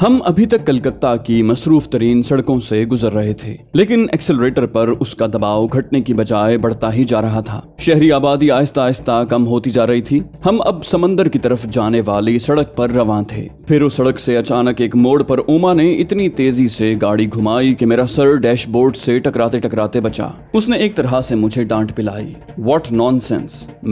हम अभी तक कलकत्ता की मसरूफ तरीन सड़कों से गुजर रहे थे लेकिन एक्सेलरेटर पर उसका दबाव घटने की बजाय बढ़ता ही जा रहा था शहरी आबादी आहिस्ता आहिस्ता कम होती जा रही थी हम अब समंदर की तरफ जाने वाली सड़क पर रवान थे फिर उस सड़क से अचानक एक मोड़ पर उमा ने इतनी तेजी से गाड़ी घुमाई कि मेरा सर डैशबोर्ड से टकराते टकराते बचा उसने एक तरह से मुझे डांट पिलाई वॉट नॉन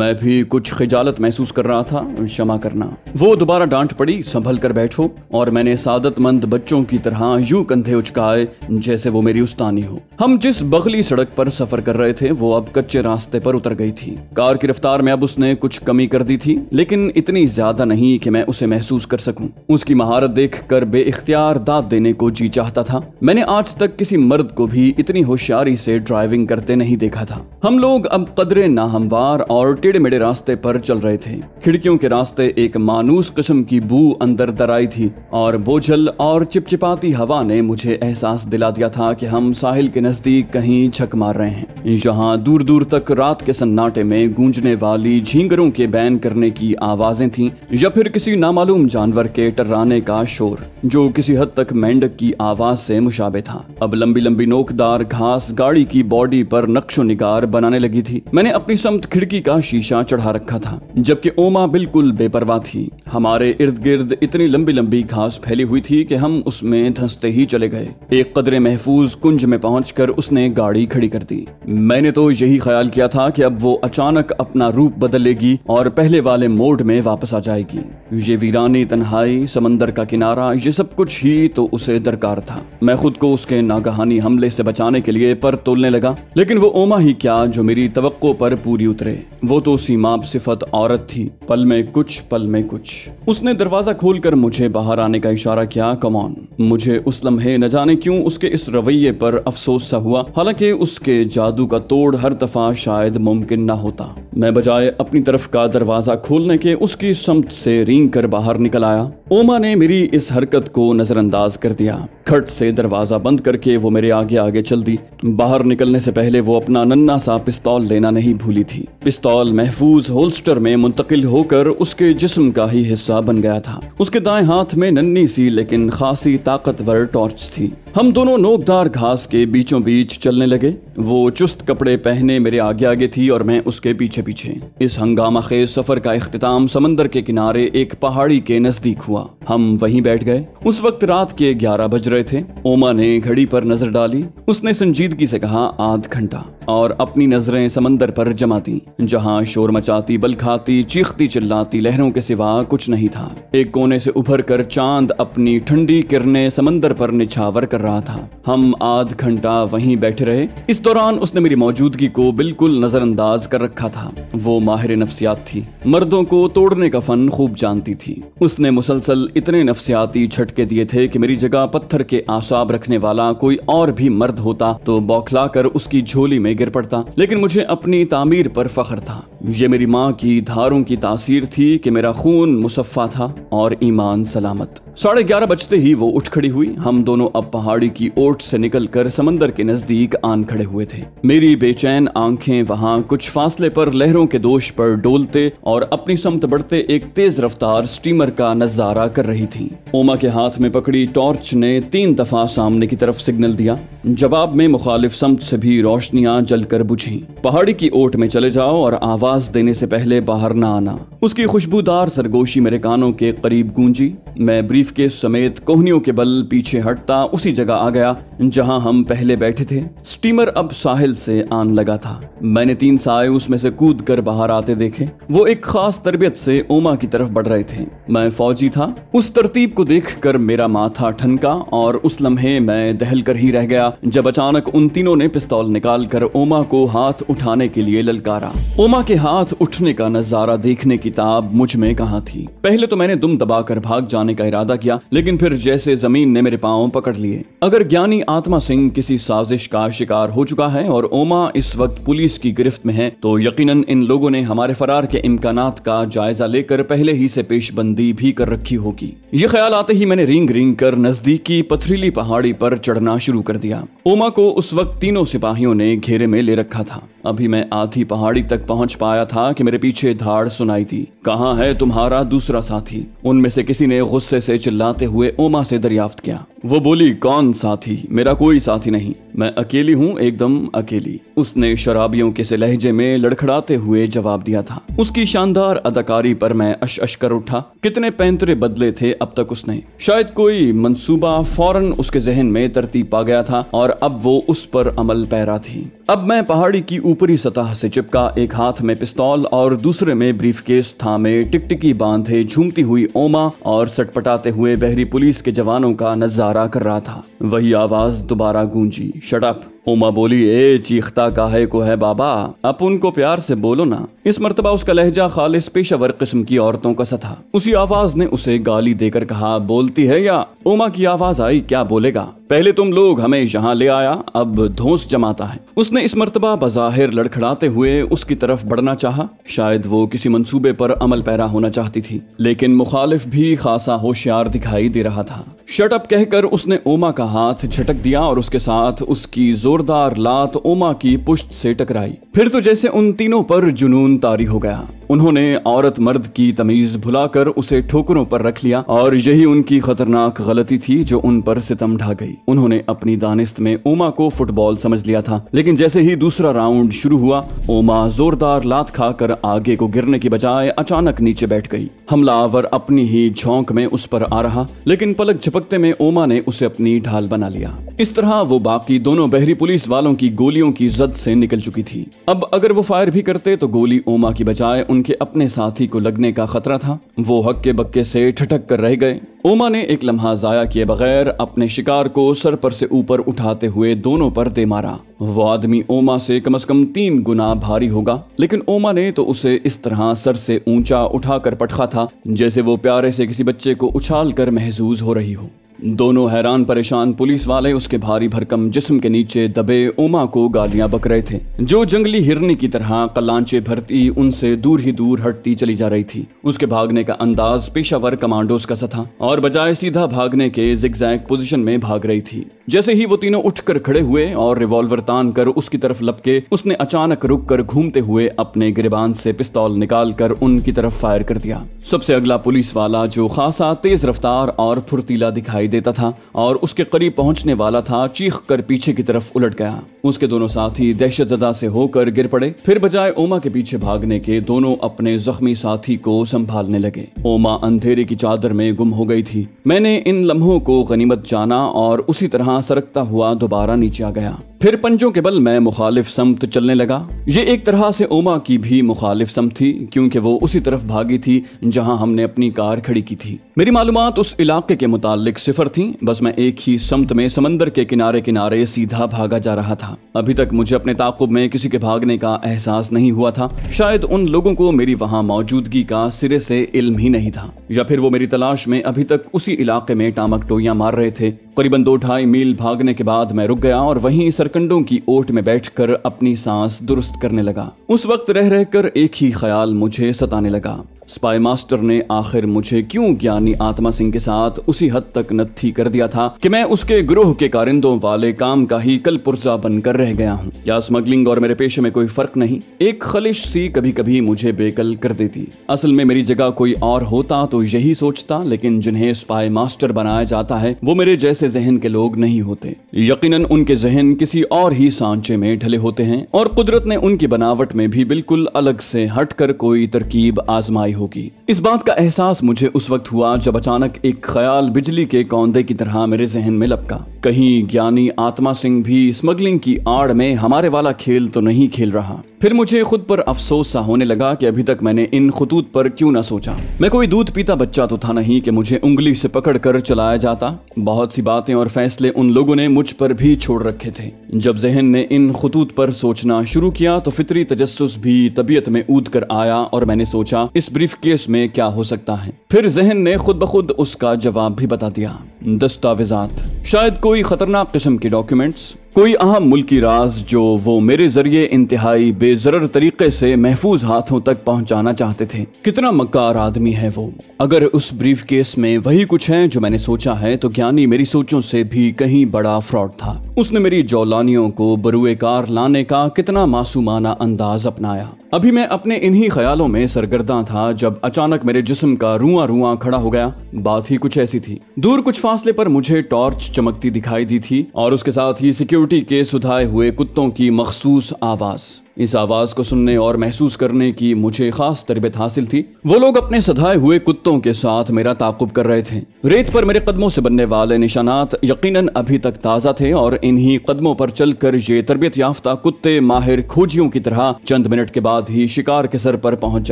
मैं भी कुछ खिजालत महसूस कर रहा था क्षमा करना वो दोबारा डांट पड़ी संभल कर बैठो और मैंने साथ आदतमंद बच्चों की तरह यूं कंधे उचकाए जैसे वो मेरी उस्तानी हो हम जिस बगली सड़क पर सफर कर रहे थे वो अब कच्चे रास्ते पर उतर गई थी कार की रफ्तार में अब उसने कुछ कमी कर दी थी लेकिन इतनी ज्यादा नहीं कि मैं उसे महसूस कर सकूं उसकी महारत देख कर बेख्तियार दाद देने को जी चाहता था मैंने आज तक किसी मर्द को भी इतनी होशियारी से ड्राइविंग करते नहीं देखा था हम लोग अब कदरे नाहमवार और टेढ़े मेढ़े रास्ते पर चल रहे थे खिड़कियों के रास्ते एक मानूस किस्म की बू अंदर दर आई थी और बोझ चंचल और चिपचिपाती हवा ने मुझे एहसास दिला दिया था कि हम साहिल के नजदीक कहीं छक मार रहे हैं यहाँ दूर दूर तक रात के सन्नाटे में गूंजने वाली झींगरों के बैन करने की आवाजें थीं या फिर किसी नामालूम जानवर के टर्राने का शोर जो किसी हद तक मेंढक की आवाज से मुशाबे था अब लंबी लंबी नोकदार घास गाड़ी की बॉडी पर नक्शो निगार बनाने लगी थी मैंने अपनी समत खिड़की का शीशा चढ़ा रखा था जबकि ओमा बिल्कुल बेपरवाह थी हमारे इर्द गिर्द इतनी लंबी लंबी घास फैली हुई हुई थी कि हम उसमें धंसते ही चले गए एक कदरे महफूज कुंज में पहुंचकर उसने गाड़ी खड़ी कर दी मैंने तो यही ख्याल किया था कि अब वो अचानक अपना रूप बदल लेगी और पहले वाले मोड में वापस आ जाएगी ये वीरानी तन्हाई समंदर का किनारा ये सब कुछ ही तो उसे दरकार था मैं खुद को उसके नागहानी हमले से बचाने के लिए पर तोलने लगा लेकिन वो ओमा ही क्या जो मेरी तवक्को पर पूरी उतरे वो तो माप सिफत औरत थी पल में कुछ पल में कुछ उसने दरवाजा खोलकर मुझे बाहर आने का इशारा किया कमौन मुझे उस लम्हे न जाने क्यों उसके इस रवैये पर अफसोस सा हुआ हालांकि उसके जादू का तोड़ हर दफा शायद मुमकिन ना होता मैं बजाय अपनी तरफ का दरवाजा खोलने के उसकी समत से रींग कर बाहर निकल आया ओमा ने मेरी इस हरकत को नजरअंदाज कर दिया खट से दरवाजा बंद करके वो मेरे आगे आगे चल दी बाहर निकलने से पहले वो अपना नन्ना सा पिस्तौल लेना नहीं भूली थी पिस्तौल पिस्तौल महफूज होल्स्टर में मुंतकिल होकर उसके जिस्म का ही हिस्सा बन गया था उसके दाएं हाथ में नन्ही सी लेकिन खासी ताकतवर टॉर्च थी हम दोनों नोकदार घास के बीचों बीच चलने लगे वो चुस्त कपड़े पहने मेरे आगे आगे थी और मैं उसके पीछे पीछे इस हंगामा खेज सफर का अख्ताम समंदर के किनारे एक पहाड़ी के नजदीक हुआ हम वहीं बैठ गए उस वक्त रात के ग्यारह बज रहे थे ओमा ने घड़ी पर नजर डाली उसने संजीदगी से कहा आध घंटा और अपनी नजरें समंदर पर जमा दी जहाँ शोर मचाती बल खाती चीखती चिल्लाती लहरों के सिवा कुछ नहीं था एक कोने से उभर कर चांद अपनी ठंडी किरने समंदर पर निछावर कर कर रहा था हम आध घंटा वहीं बैठे रहे इस दौरान उसने मेरी मौजूदगी को बिल्कुल नजरअंदाज कर रखा था वो माहिर नफ्सियात थी मर्दों को तोड़ने का फन खूब जानती थी उसने मुसलसल इतने नफ्सियाती झटके दिए थे कि मेरी जगह पत्थर के आसाब रखने वाला कोई और भी मर्द होता तो बौखला कर उसकी झोली में गिर पड़ता लेकिन मुझे अपनी तामीर पर फख्र था ये मेरी माँ की धारों की तासीर थी कि मेरा खून मुसफ़ा था और ईमान सलामत साढ़े ग्यारह बजते ही वो उठ खड़ी हुई हम दोनों अब पहाड़ी की ओट से निकलकर समंदर के नजदीक आन खड़े हुए थे मेरी बेचैन आंखें वहां कुछ फासले पर लहरों के दोष पर डोलते और अपनी समत बढ़ते एक तेज रफ्तार स्टीमर का नजारा कर रही थी ओमा के हाथ में पकड़ी टॉर्च ने तीन दफा सामने की तरफ सिग्नल दिया जवाब में मुखालिफ समत से भी रोशनियां जलकर बुझी पहाड़ी की ओट में चले जाओ और आवाज देने से पहले बाहर न आना उसकी खुशबूदार सरगोशी मेरे कानों के करीब गूंजी मैं ब्रीफ शरीफ के समेत कोहनियों के बल पीछे हटता उसी जगह आ गया जहां हम पहले बैठे थे स्टीमर अब साहिल से आन लगा था मैंने तीन साय उसमें से कूद कर बाहर आते देखे वो एक खास तरबियत से ओमा की तरफ बढ़ रहे थे मैं फौजी था उस तरतीब को देख कर मेरा माथा ठनका और उस लम्हे मैं दहल कर ही रह गया जब अचानक उन तीनों ने पिस्तौल निकाल कर ओमा को हाथ उठाने के लिए ललकारा ओमा के हाथ उठने का नजारा देखने की ताब मुझ में कहा थी पहले तो मैंने दुम दबाकर भाग जाने का इरादा किया लेकिन फिर जैसे जमीन ने मेरे पाओ पकड़ लिए अगर ज्ञानी आत्मा सिंह किसी साजिश का शिकार हो चुका है और ओमा इस वक्त पुलिस की गिरफ्त में है तो यकीनन इन लोगों ने हमारे फरार के इम्कान का जायजा लेकर पहले ही से पेशबंदी भी कर रखी होगी ये ख्याल आते ही मैंने रिंग रिंग कर नजदीकी पथरीली पहाड़ी पर चढ़ना शुरू कर दिया ओमा को उस वक्त तीनों सिपाहियों ने घेरे में ले रखा था अभी मैं आधी पहाड़ी तक पहुंच पाया था कि मेरे पीछे धाड़ सुनाई थी कहा है तुम्हारा दूसरा साथी उनमें से किसी ने गुस्से से चिल्लाते हुए ओमा से दरियाफ्त किया वो बोली कौन साथी मेरा कोई साथी नहीं मैं अकेली हूँ एकदम अकेली उसने शराबियों के से लहजे में लड़खड़ाते हुए जवाब दिया था उसकी शानदार अदाकारी पर मैं अश अश कर उठा कितने पैंतरे बदले थे अब तक उसने शायद कोई मंसूबा फौरन उसके जहन में तरतीब पा गया था और अब वो उस पर अमल पैरा थी अब मैं पहाड़ी की ऊपरी सतह से चिपका एक हाथ में पिस्तौल और दूसरे में ब्रीफ केस थामे टिकटिकी बांधे झूमती हुई ओमा और सटपटाते हुए बहरी पुलिस के जवानों का नजर इशारा कर रहा था वही आवाज दोबारा गूंजी शटअप उमा बोली ए चीखता काहे को है बाबा अपन उनको प्यार से बोलो ना इस मरतबा उसका लहजा खालिस पेशावर किस्म की औरतों का सा था उसी आवाज ने उसे गाली देकर कहा बोलती है या उमा की आवाज आई क्या बोलेगा पहले तुम लोग हमें यहाँ ले आया अब धोस जमाता है उसने इस मरतबा बज़ाहिर लड़खड़ाते हुए उसकी तरफ बढ़ना चाहा शायद वो किसी मंसूबे पर अमल पैरा होना चाहती थी लेकिन मुखालिफ भी खासा होशियार दिखाई दे रहा था शटअप कहकर उसने ओमा का हाथ झटक दिया और उसके साथ उसकी जोर जोरदार लात ओमा की पुश्त से टकराई फिर तो जैसे उन तीनों पर जुनून तारी हो गया उन्होंने औरत मर्द की तमीज भुलाकर उसे ठोकरों पर रख लिया और यही उनकी खतरनाक गलती थी जो उन पर सितम ढा गई उन्होंने अपनी दानिस्त में ओमा को फुटबॉल समझ लिया था लेकिन जैसे ही दूसरा राउंड शुरू हुआ ओमा जोरदार लात खाकर आगे को गिरने की बजाय अचानक नीचे बैठ गई हमलावर अपनी ही झोंक में उस पर आ रहा लेकिन पलक झपकते में ओमा ने उसे अपनी ढाल बना लिया इस तरह वो बाकी दोनों बहरी पुलिस वालों की गोलियों की जद से निकल चुकी थी अब अगर वो फायर भी करते तो गोली ओमा की बजाय उनके अपने साथी को लगने का खतरा था वो हक्के बक्के से ठटक कर रह गए उमा ने एक लम्हा जाया किए बगैर अपने शिकार को सर पर से ऊपर उठाते हुए दोनों पर दे मारा वो आदमी ओमा से कम से कम तीन गुना भारी होगा लेकिन ओमा ने तो उसे इस तरह सर से ऊंचा उठाकर पटखा था जैसे वो प्यारे से किसी बच्चे को उछाल कर महसूस हो रही हो दोनों हैरान परेशान पुलिस वाले उसके भारी भरकम जिस्म के नीचे दबे उमा को गालियां बक रहे थे जो जंगली हिरनी की तरह कलांचे भरती उनसे दूर ही दूर हटती चली जा रही थी उसके भागने का अंदाज पेशावर कमांडोज का सा था और बजाय सीधा भागने के जिगजैग पोजीशन में भाग रही थी जैसे ही वो तीनों उठकर खड़े हुए और रिवॉल्वर तान कर उसकी तरफ लपके उसने अचानक रुक कर घूमते हुए अपने गिरबान से पिस्तौल निकाल कर उनकी तरफ फायर कर दिया सबसे अगला पुलिस वाला जो खासा तेज रफ्तार और फुर्तीला दिखाई दिखाई देता था और उसके करीब पहुंचने वाला था चीख कर पीछे की तरफ उलट गया उसके दोनों साथी दहशत जदा से होकर गिर पड़े फिर बजाय ओमा के पीछे भागने के दोनों अपने जख्मी साथी को संभालने लगे ओमा अंधेरे की चादर में गुम हो गई थी मैंने इन लम्हों को गनीमत जाना और उसी तरह सरकता हुआ दोबारा नीचे आ गया फिर पंजों के बल मैं मुखालिफ समत चलने लगा ये एक तरह से उमा की भी मुखालिफ समत थी क्योंकि वो उसी तरफ भागी थी जहां हमने अपनी कार खड़ी की थी मेरी मालूम उस इलाके के मुतालिक सिफर थी बस मैं एक ही समत में समंदर के किनारे किनारे सीधा भागा जा रहा था अभी तक मुझे अपने ताकुब में किसी के भागने का एहसास नहीं हुआ था शायद उन लोगों को मेरी वहाँ मौजूदगी का सिरे से इल्म ही नहीं था या फिर वो मेरी तलाश में अभी तक उसी इलाके में टामक टोइयां मार रहे थे करीबन दो ढाई मील भागने के बाद मैं रुक गया और वही सर सरकंडों की ओट में बैठकर अपनी सांस दुरुस्त करने लगा उस वक्त रह रहकर एक ही ख्याल मुझे सताने लगा स्पाई मास्टर ने आखिर मुझे क्यों ज्ञानी आत्मा सिंह के साथ उसी हद तक नत्थी कर दिया था कि मैं उसके ग्रोह के कारिंदों वाले काम का ही कल पुर्जा बनकर रह गया हूँ या स्मगलिंग और मेरे पेशे में कोई फर्क नहीं एक खलिश सी कभी कभी मुझे बेकल कर देती असल में मेरी जगह कोई और होता तो यही सोचता लेकिन जिन्हें स्पाई मास्टर बनाया जाता है वो मेरे जैसे जहन के लोग नहीं होते यकीनन उनके जहन किसी और ही सांचे में ढले होते हैं और कुदरत ने उनकी बनावट में भी बिल्कुल अलग से हटकर कोई तरकीब आजमाई होगी इस बात का एहसास मुझे उस वक्त हुआ जब अचानक एक ख्याल बिजली के कौंदे की तरह मेरे जहन में लपका कहीं ज्ञानी आत्मा सिंह भी स्मगलिंग की आड़ में हमारे वाला खेल तो नहीं खेल रहा फिर मुझे खुद पर अफसोस सा होने लगा कि अभी तक मैंने इन खतूत पर क्यों ना सोचा मैं कोई दूध पीता बच्चा तो था नहीं कि मुझे उंगली से कर चलाया जाता बहुत सी बातें और फैसले उन लोगों ने मुझ पर भी छोड़ रखे थे जब जहन ने इन खतूत पर सोचना शुरू किया तो फितरी तजस भी तबीयत में ऊद कर आया और मैंने सोचा इस ब्रीफ ब्रीफ केस में क्या हो सकता है फिर जहन ने खुद ब खुद उसका जवाब भी बता दिया दस्तावेजात शायद कोई खतरनाक किस्म के डॉक्यूमेंट्स कोई अहम मुल्की राज जो वो मेरे जरिए इंतहाई बेजर तरीके से महफूज हाथों तक पहुंचाना चाहते थे कितना मक्कार आदमी है वो अगर उस ब्रीफ केस में वही कुछ है जो मैंने सोचा है तो ज्ञानी मेरी सोचों से भी कहीं बड़ा फ्रॉड था उसने मेरी जौलानियों को बरुएकार लाने का कितना मासूमाना अंदाज अपनाया अभी मैं अपने इन्हीं ख्यालों में सरगर्दा था जब अचानक मेरे जिस्म का रुआ रुआ खड़ा हो गया बात ही कुछ ऐसी थी दूर कुछ फासले पर मुझे टॉर्च चमकती दिखाई दी थी और उसके साथ ही सिक्योरिटी के सुधाए हुए कुत्तों की मखसूस आवाज इस आवाज़ को सुनने और महसूस करने की मुझे खास तरबियत हासिल थी वो लोग अपने सधाए हुए कुत्तों के साथ मेरा ताकुब कर रहे थे रेत पर मेरे कदमों से बनने वाले निशानात यकीनन अभी तक ताज़ा थे और इन्हीं कदमों पर चलकर ये तरबियत याफ्ता कुत्ते माहिर खोजियों की तरह चंद मिनट के बाद ही शिकार के सर पर पहुंच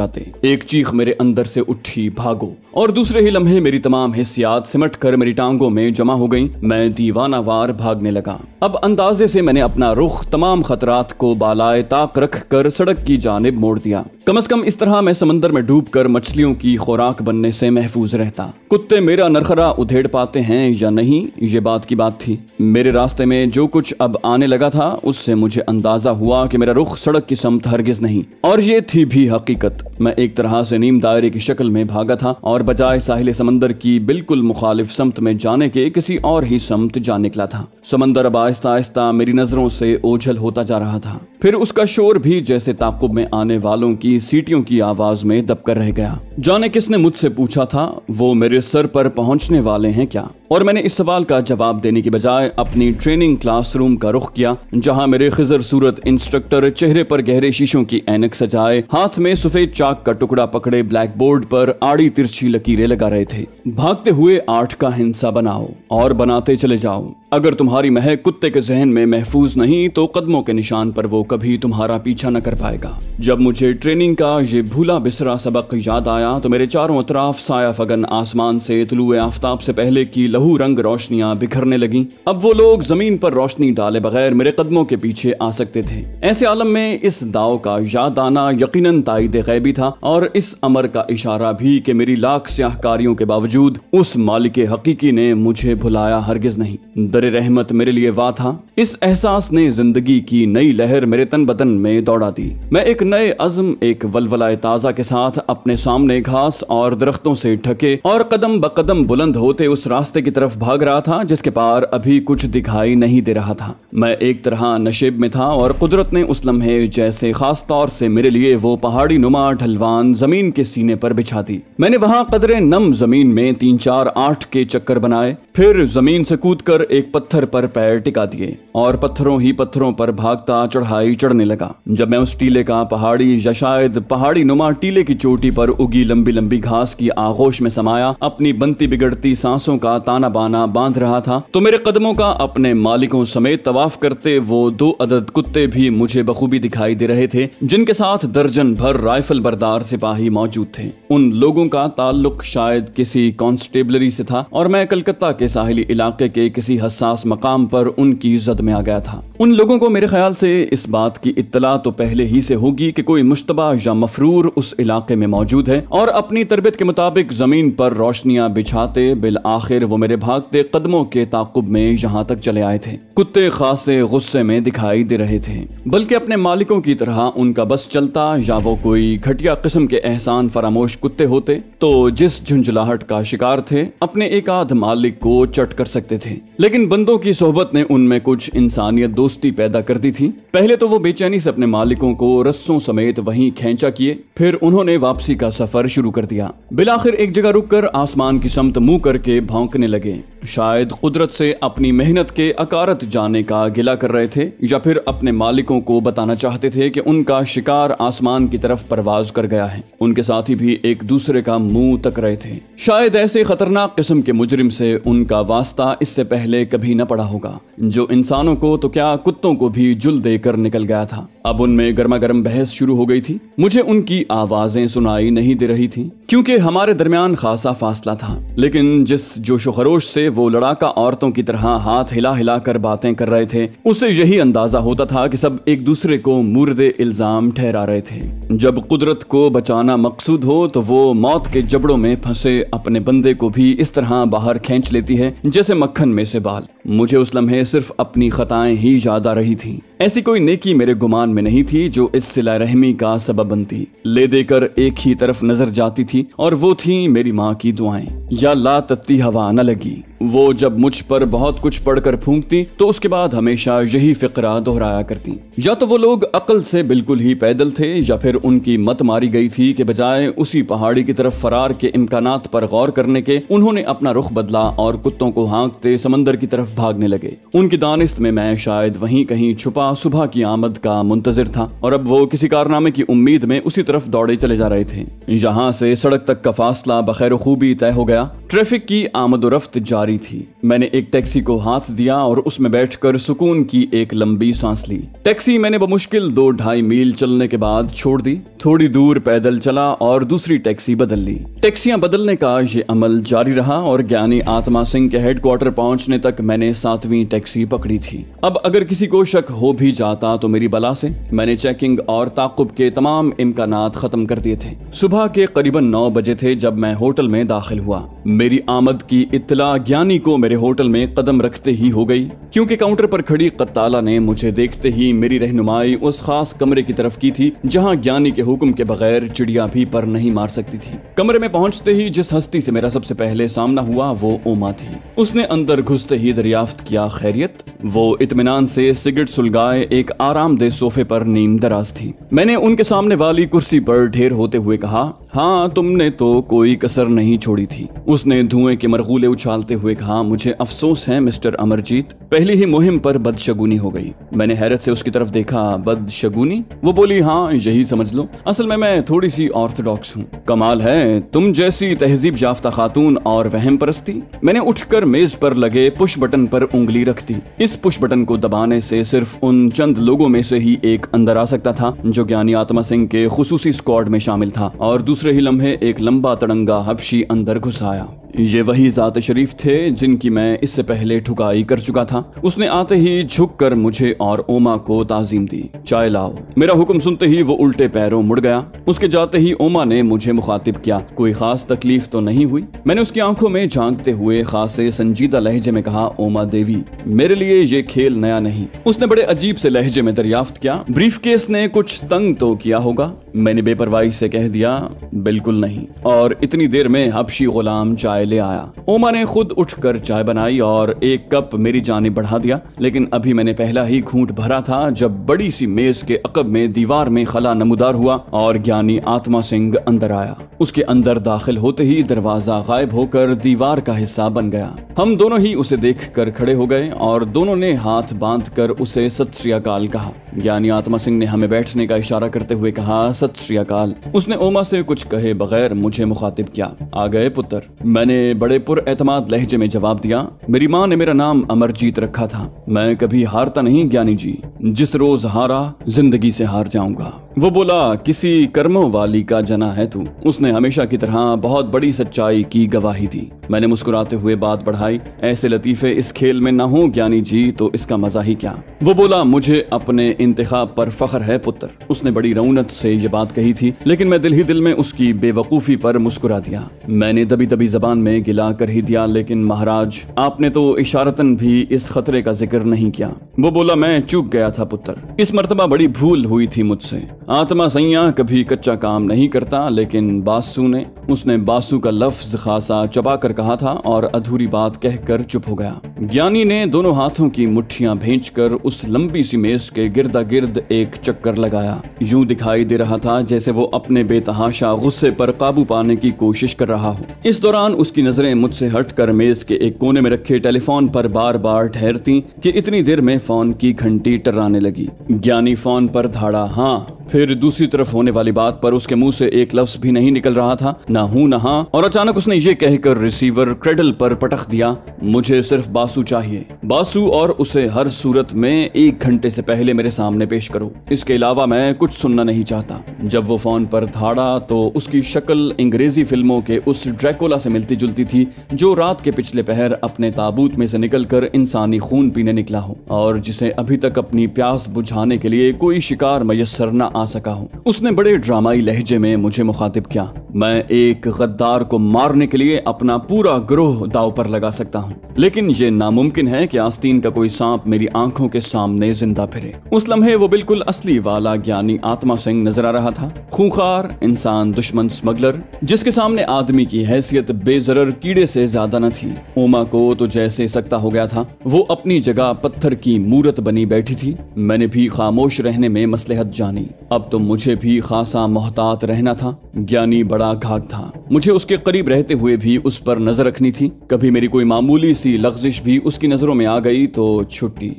जाते एक चीख मेरे अंदर से उठी भागो और दूसरे ही लम्हे मेरी तमाम हिस्सियात सिमट कर मेरी टांगों में जमा हो गई मैं दीवानावार भागने लगा अब अंदाजे से मैंने अपना रुख तमाम खतरात को बालाए ताक खुराक रख कर सड़क की जानब मोड़ दिया कम अज कम इस तरह मैं समंदर में डूब कर मछलियों की खुराक बनने से महफूज रहता कुत्ते मेरा नरखरा उधेड़ पाते हैं या नहीं ये बात की बात थी मेरे रास्ते में जो कुछ अब आने लगा था उससे मुझे अंदाजा हुआ कि मेरा रुख सड़क की समत हरगिज नहीं और ये थी भी हकीकत मैं एक तरह से नीम दायरे की शक्ल में भागा था और बजाय साहिल समंदर की बिल्कुल मुखालिफ समत में जाने के किसी और ही समत जा निकला था समंदर अब आहिस्ता आहिस्ता मेरी नजरों से ओझल होता जा रहा था फिर उसका शो शोर भी जैसे ताकुब में आने वालों की सीटियों की आवाज में दबकर रह गया जाने किसने मुझसे पूछा था वो मेरे सर पर पहुंचने वाले हैं क्या और मैंने इस सवाल का जवाब देने के बजाय अपनी ट्रेनिंग क्लासरूम का रुख किया जहां मेरे खिजर सूरत इंस्ट्रक्टर चेहरे पर गहरे शीशों की एनक सजाए हाथ में सफेद चाक का टुकड़ा पकड़े ब्लैक बोर्ड पर आड़ी तिरछी लकीरें लगा रहे थे भागते हुए आठ का हिंसा बनाओ और बनाते चले जाओ अगर तुम्हारी महक कुत्ते के जहन में महफूज नहीं तो कदमों के निशान पर वो कभी तुम्हारा हमारा पीछा न कर पाएगा जब मुझे ट्रेनिंग का ये भूला बिसरा सबक याद आया तो मेरे चारों अतराफ साया फगन आसमान से तुलु आफ्ताब से पहले की लहू रंग रोशनियां बिखरने लगी अब वो लोग जमीन पर रोशनी डाले बगैर मेरे कदमों के पीछे आ सकते थे ऐसे आलम में इस दाव का याद आना यकीन ताइद गैबी था और इस अमर का इशारा भी कि मेरी लाख स्याहकारियों के बावजूद उस मालिक हकीकी ने मुझे भुलाया हरगिज नहीं दर रहमत मेरे लिए वाह था इस एहसास ने जिंदगी की नई लहर मेरे तन बदन में दौड़ा दी मैं एक नए अजम एक वलवलाए ताजा के साथ अपने सामने घास और दरख्तों से ढके और कदम ब कदम बुलंद होते उस रास्ते की तरफ भाग रहा था जिसके पार अभी कुछ दिखाई नहीं दे रहा था मैं एक तरह नशेब में था और कुदरत ने उस लम्हे जैसे खास तौर से मेरे लिए वो पहाड़ी नुमा ढलवान जमीन के सीने पर बिछा दी मैंने वहां कदरे नम जमीन में तीन चार आठ के चक्कर बनाए फिर जमीन से कूद कर एक पत्थर पर पैर टिका दिए और पत्थरों ही पत्थरों पर भागता चढ़ाई चढ़ने लगा लगा जब मैं उस टीले का पहाड़ी या शायद पहाड़ी नुमा टीले की चोटी पर उगी लंबी लंबी घास की आगोश में समाया अपनी बनती बिगड़ती सांसों का ताना बाना बांध रहा था तो मेरे कदमों का अपने मालिकों समेत तवाफ करते वो दो अदद कुत्ते भी मुझे बखूबी दिखाई दे रहे थे जिनके साथ दर्जन भर राइफल बरदार सिपाही मौजूद थे उन लोगों का ताल्लुक शायद किसी कॉन्स्टेबलरी से था और मैं कलकत्ता के साहिली इलाके के किसी हसास मकाम पर उनकी जद में आ गया था उन लोगों को मेरे ख्याल से इस बात की इतला तो पहले ही से होगी कि कोई मुशतबा या मफरूर उस इलाके में मौजूद है और अपनी तरबियत के मुताबिक जमीन पर रोशनियां बिछाते बिल आखिर वो मेरे भागते कदमों के ताकुब में यहाँ तक चले आए थे कुत्ते खासे गुस्से में दिखाई दे रहे थे बल्कि अपने मालिकों की तरह उनका बस चलता या वो कोई घटिया किस्म के एहसान फरामोश कुत्ते होते तो जिस झुंझलाहट का शिकार थे अपने एक आध मालिक को चट कर सकते थे लेकिन बंदों की सोहबत ने उनमें कुछ इंसानियत दोस्ती पैदा कर दी थी पहले तो वो बेचैनी से अपने मालिकों को रस्सों समेत वहीं खेचा किए फिर उन्होंने वापसी का सफर शुरू कर दिया बिलाखिर एक जगह रुककर आसमान की समत मुंह करके भौंकने लगे शायद कुदरत से अपनी मेहनत के अकारत जाने का गिला कर रहे थे या फिर अपने मालिकों को बताना चाहते थे कि उनका शिकार आसमान की तरफ परवाज कर गया है उनके साथी भी एक दूसरे का मुंह तक रहे थे शायद ऐसे खतरनाक किस्म के मुजरिम से उनका वास्ता इससे पहले कभी न पड़ा होगा जो इंसानों को तो क्या कुत्तों को भी जुल देकर निकल गया था अब उनमें गर्मा गर्म बहस शुरू हो गई थी मुझे उनकी आवाजें सुनाई नहीं दे रही थी क्योंकि हमारे दरमियान खासा फासला था लेकिन जिस जोशो खरोश से वो लड़ाका औरतों की तरह हाथ हिला हिला कर बातें कर रहे थे उसे यही अंदाजा होता था कि सब एक दूसरे को मुर्द इल्जाम ठहरा रहे थे जब कुदरत को बचाना मकसूद हो तो वो मौत के जबड़ों में फंसे अपने बंदे को भी इस तरह बाहर खींच लेती है जैसे मक्खन में से बाल मुझे उस लम्हे सिर्फ अपनी खताएं ही ज्यादा रही थी ऐसी कोई नेकी मेरे गुमान में नहीं थी जो इस सिला रहमी का सबब बनती ले देकर एक ही तरफ नजर जाती थी और वो थी मेरी माँ की दुआएं या ला तत्ती हवा न लगी वो जब मुझ पर बहुत कुछ पढ़कर फूंकती तो उसके बाद हमेशा यही फिक्रा दोहराया करती या तो वो लोग अकल से बिल्कुल ही पैदल थे या फिर उनकी मत मारी गई थी कि बजाय उसी पहाड़ी की तरफ फरार के इम्कान पर गौर करने के उन्होंने अपना रुख बदला और कुत्तों को हाँकते समंदर की तरफ भागने लगे उनकी दानिस्त में मैं शायद वहीं कहीं छुपा पूरा सुबह की आमद का मुंतजर था और अब वो किसी कारनामे की उम्मीद में उसी तरफ दौड़े चले जा रहे थे यहाँ से सड़क तक का फासला बखैर खूबी तय हो गया ट्रैफिक की आमदोरफ्त जारी थी मैंने एक टैक्सी को हाथ दिया और उसमें बैठकर सुकून की एक लंबी सांस ली टैक्सी मैंने बमुश्किल दो ढाई मील चलने के बाद छोड़ दी थोड़ी दूर पैदल चला और दूसरी टैक्सी बदल ली टैक्सियां बदलने का ये अमल जारी रहा और ज्ञानी आत्मा सिंह के हेडक्वार्टर पहुंचने तक मैंने सातवीं टैक्सी पकड़ी थी अब अगर किसी को शक हो भी जाता तो मेरी बला से मैंने चेकिंग और ताकुब के तमाम इम्कान खत्म कर दिए थे सुबह के करीबन नौ बजे थे जब मैं होटल में दाखिल हुआ मेरी आमद की इतला ज्ञानी को मेरे होटल में कदम रखते ही हो गई क्योंकि काउंटर पर खड़ी कत्ताला ने मुझे देखते ही मेरी रहनुमाई उस खास कमरे की तरफ की थी जहाँ ज्ञानी के हुक्म के बगैर चिड़िया भी पर नहीं मार सकती थी कमरे में पहुँचते ही जिस हस्ती से मेरा सबसे पहले सामना हुआ वो ओमा थी उसने अंदर घुसते ही दरियाफ्त किया खैरियत वो इतमान से सिगरेट सुलगा लगाए एक आरामदेह सोफे पर नीम दराज थी मैंने उनके सामने वाली कुर्सी पर ढेर होते हुए कहा हाँ तुमने तो कोई कसर नहीं छोड़ी थी उसने धुएं के मरगूले उछालते हुए कहा मुझे अफसोस है मिस्टर अमरजीत पहली ही मुहिम पर बदशगुनी हो गई मैंने हैरत से उसकी तरफ देखा बदशगुनी वो बोली हाँ यही समझ लो असल में मैं थोड़ी सी ऑर्थोडॉक्स हूँ कमाल है तुम जैसी तहजीब याफ्ता खातून और वहम परस्ती मैंने उठकर मेज पर लगे पुश बटन पर उंगली रख दी इस पुश बटन को दबाने से सिर्फ उन चंद लोगों में से ही एक अंदर आ सकता था जो ज्ञानी आत्मा सिंह के खसूसी स्क्वाड में शामिल था और दूसरे दूसरे ही लम्हे एक लंबा तड़ंगा हबशी अंदर घुस आया ये वही ज़ात शरीफ थे जिनकी मैं इससे पहले ठुकाई कर चुका था उसने आते ही झुक कर मुझे और ओमा को ताजीम दी चाय लाओ मेरा हुक्म सुनते ही वो उल्टे पैरों मुड़ गया उसके जाते ही ओमा ने मुझे मुखातिब किया कोई खास तकलीफ तो नहीं हुई मैंने उसकी आंखों में झांकते हुए खासे संजीदा लहजे में कहा ओमा देवी मेरे लिए ये खेल नया नहीं उसने बड़े अजीब से लहजे में दरियाफ्त किया ब्रीफ केस ने कुछ तंग तो किया होगा मैंने बेपरवाही से कह दिया बिल्कुल नहीं और इतनी देर में हबशी गुलाम चाय ले आया ओमा ने खुद उठकर चाय बनाई और एक कप मेरी जाने बढ़ा दिया लेकिन अभी मैंने पहला ही घूट भरा था जब बड़ी सी मेज के अकब में दीवार में खला नमूदार हुआ और ज्ञानी आत्मा सिंह अंदर आया उसके अंदर दाखिल होते ही दरवाजा गायब होकर दीवार का हिस्सा बन गया हम दोनों ही उसे देख कर खड़े हो गए और दोनों ने हाथ बांध कर उसे सत श्रीकाल कहा ज्ञानी आत्मा सिंह ने हमें बैठने का इशारा करते हुए कहा सत श्रीकाल उसने ओमा से कुछ कहे बगैर मुझे मुखातिब किया आ गए पुत्र मैंने बड़े पुर एतमाद लहजे में जवाब दिया मेरी माँ ने मेरा नाम अमरजीत रखा था मैं कभी हारता नहीं ज्ञानी जी जिस रोज हारा जिंदगी से हार जाऊंगा वो बोला किसी कर्मों वाली का जना है तू उसने हमेशा की तरह बहुत बड़ी सच्चाई की गवाही दी मैंने मुस्कुराते हुए बात बढ़ा भाई ऐसे लतीफे इस खेल में ना हो ज्ञानी जी तो इसका मजा ही क्या वो बोला मुझे अपने इंतखाब पर फखर है पुत्र उसने बड़ी रौनत से ये बात कही थी लेकिन मैं दिल ही दिल में उसकी बेवकूफ़ी पर मुस्कुरा दिया मैंने दबी दबी जबान में गिला कर ही दिया लेकिन महाराज आपने तो इशारतन भी इस खतरे का जिक्र नहीं किया वो बोला मैं चूक गया था पुत्र इस मरतबा बड़ी भूल हुई थी मुझसे आत्मा सैया कभी कच्चा काम नहीं करता लेकिन बासु ने उसने बासु का लफ्ज खासा चबा कर कहा था और अधूरी बात कहकर चुप हो गया ज्ञानी ने दोनों हाथों की मुठ्ठियां भेज उस लंबी सी मेज के गिरदा गिर्द एक चक्कर लगाया यूं दिखाई दे रहा था जैसे वो अपने बेतहाशा गुस्से पर काबू पाने की कोशिश कर रहा हो इस दौरान उसकी नजरें मुझसे हटकर मेज के एक कोने में रखे टेलीफोन पर बार बार ठहरती कि इतनी देर में फोन की घंटी टर्राने लगी ज्ञानी फोन पर धाड़ा हाँ फिर दूसरी तरफ होने वाली बात पर उसके मुंह से एक लफ्ज भी नहीं निकल रहा था ना हूं ना हाँ और अचानक उसने ये कहकर रिसीवर क्रेडल पर पटक दिया मुझे सिर्फ बासु चाहिए बासु और उसे हर सूरत में एक घंटे से पहले मेरे सामने पेश करो इसके अलावा मैं कुछ सुनना नहीं चाहता जब वो फोन पर धाड़ा तो उसकी शक्ल अंग्रेजी फिल्मों के उस ड्रैकोला से मिलती जुलती थी जो रात के पिछले पहर अपने ताबूत में से निकलकर इंसानी खून पीने निकला हो और जिसे अभी तक अपनी प्यास बुझाने के लिए कोई शिकार मयसर न आ सका हूँ उसने बड़े ड्रामाई लहजे में मुझे मुखातिब किया मैं एक गद्दार को मारने के लिए अपना पूरा ग्रोह दाव पर लगा सकता हूँ लेकिन ये नामुमकिन है कि आस्तीन का कोई सांप मेरी आंखों के सामने जिंदा फिरे उस लम्हे वो बिल्कुल असली वाला ज्ञानी आत्मा सिंह नजर आ रहा था खूंखार इंसान दुश्मन स्मगलर जिसके सामने आदमी की हैसियत बेजर कीड़े से ज्यादा न थी ओमा को तो जैसे सकता हो गया था वो अपनी जगह पत्थर की मूरत बनी बैठी थी मैंने भी खामोश रहने में मसलहत जानी अब तो मुझे भी खासा मोहतात रहना था ज्ञानी बड़ा घात था मुझे उसके करीब रहते हुए भी उस पर नजर रखनी थी कभी मेरी कोई मामूली सी लफ्जिश भी उसकी नजरों में आ गई तो छुट्टी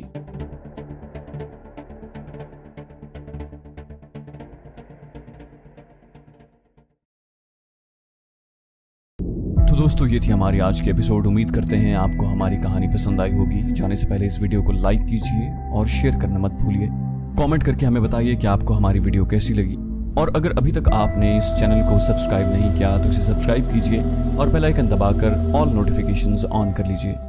तो दोस्तों ये थी हमारी आज के एपिसोड उम्मीद करते हैं आपको हमारी कहानी पसंद आई होगी जाने से पहले इस वीडियो को लाइक कीजिए और शेयर करना मत भूलिए कमेंट करके हमें बताइए कि आपको हमारी वीडियो कैसी लगी और अगर अभी तक आपने इस चैनल को सब्सक्राइब नहीं किया तो इसे सब्सक्राइब कीजिए और बेल आइकन दबाकर ऑल नोटिफिकेशंस ऑन कर लीजिए